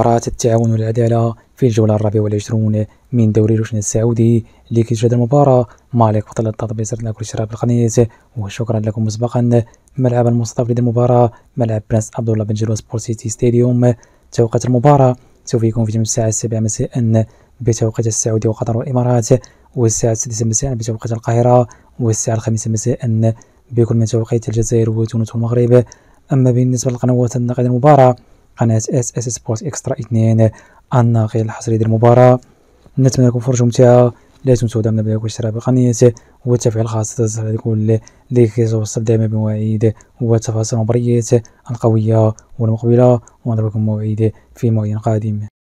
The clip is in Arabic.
مباراه التعاون والعدالة في الجولة الرابعة والعشرون من دوري روشن السعودي اللي كتشهد المباراة مالك بطل التطبيق سرد كل شراب القنيس وشكرا لكم مسبقا ملعب المستضيف للمباراة ملعب برنس عبد الله بن جلوس سبور سيتي ستاديوم توقيت المباراة سوف يكون في الساعة السابعة مساء بتوقيت السعودية وقطر والإمارات والساعة السادسة مساء بتوقيت القاهرة والساعة الخامسة مساء بكل من توقيت الجزائر وتونس والمغرب أما بالنسبة للقنوات النقد المباراة قناه اس اس سبورت اكسترا اثنين ان غير الحصري ديال المباراه نتمنى لكم فرجه ممتعه لا تنسوا دعمنا بلاك واشتراك بالقناه والتفعيل الخاص تظهر لكل اللي كيتوصل دائما بمواعيد وتفاصيل المباريات القويه والمقبله ونضربكم موعد في موعد قادم